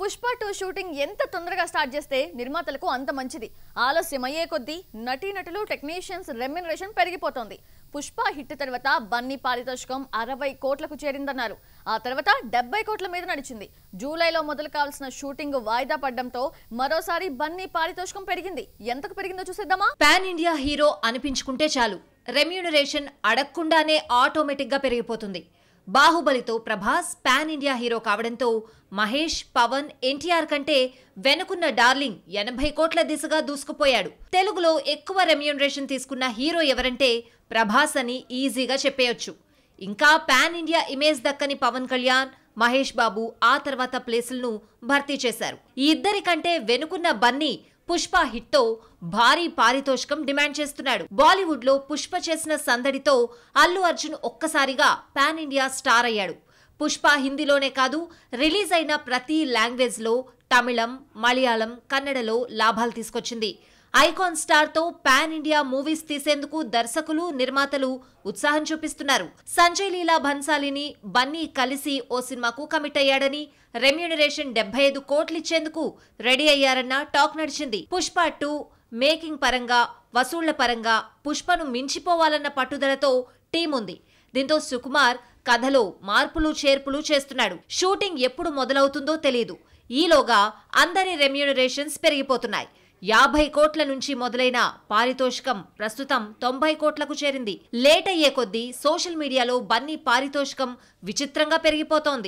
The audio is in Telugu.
పుష్ప టూ షూటింగ్ ఎంత తొందరగా స్టార్ట్ చేస్తే నిర్మాతలకు అంత మంచిది ఆలస్యం అయ్యే కొద్దీ నటీనటులు టెక్నీషియన్స్ రెమ్యునరేషన్ పెరిగిపోతోంది పుష్ప హిట్ తర్వాత బన్నీ పారితోషికం అరవై కోట్లకు చేరిందన్నారు ఆ తర్వాత డెబ్బై కోట్ల మీద నడిచింది జూలైలో మొదలు కావాల్సిన షూటింగ్ వాయిదా పడడంతో మరోసారి బన్నీ పారితోషికం పెరిగింది ఎంతకు పెరిగిందో చూసేద్దామా పాన్ ఇండియా హీరో అనిపించుకుంటే చాలు రెమ్యూనరేషన్ అడగకుండానే ఆటోమేటిక్గా పెరిగిపోతుంది బాహుబలితో ప్రభాస్ పాన్ ఇండియా హీరో కావడంతో మహేష్ పవన్ ఎన్టీఆర్ కంటే వెనుకున్న డార్లింగ్ ఎనభై కోట్ల దిశగా దూసుకుపోయాడు తెలుగులో ఎక్కువ రెమ్యూనరేషన్ తీసుకున్న హీరో ఎవరంటే ప్రభాస్ అని ఈజీగా చెప్పేయొచ్చు ఇంకా పాన్ ఇండియా ఇమేజ్ దక్కని పవన్ కళ్యాణ్ మహేష్ బాబు ఆ తర్వాత ప్లేసులను భర్తీ చేశారు ఈ ఇద్దరికంటే వెనుకున్న బన్నీ పుష్ప తో భారీ పారితోషికం డిమాండ్ చేస్తున్నాడు బాలీవుడ్ లో పుష్ప చేసిన సందడితో అల్లు అర్జున్ ఒక్కసారిగా పాన్ ఇండియా స్టార్ అయ్యాడు పుష్ప హిందీలోనే కాదు రిలీజ్ అయిన ప్రతి లాంగ్వేజ్లో తమిళం మలయాళం కన్నడలో లాభాలు తీసుకొచ్చింది ఐకాన్ స్టార్తో పాన్ ఇండియా మూవీస్ తీసేందుకు దర్శకులు నిర్మాతలు ఉత్సాహం చూపిస్తున్నారు సంజయ్ లీలా భన్సాలిని బన్నీ కలిసి ఓ సినిమాకు కమిట్ అయ్యాడని రెమ్యూనరేషన్ డెబ్బై ఐదు కోట్లిచ్చేందుకు రెడీ అయ్యారన్న టాక్ నడిచింది పుష్ప టూ మేకింగ్ పరంగా వసూళ్ల పరంగా పుష్పను మించిపోవాలన్న పట్టుదలతో టీం ఉంది దీంతో సుకుమార్ కథలో మార్పులు చేర్పులు చేస్తున్నాడు షూటింగ్ ఎప్పుడు మొదలవుతుందో తెలియదు ఈలోగా అందరి రెమ్యూనరేషన్స్ పెరిగిపోతున్నాయి యాభై కోట్ల నుంచి మొదలైన పారితోషికం ప్రస్తుతం తొంభై కోట్లకు చేరింది లేట్ అయ్యే కొద్దీ సోషల్ మీడియాలో బన్నీ పారితోషికం విచిత్రంగా పెరిగిపోతోంది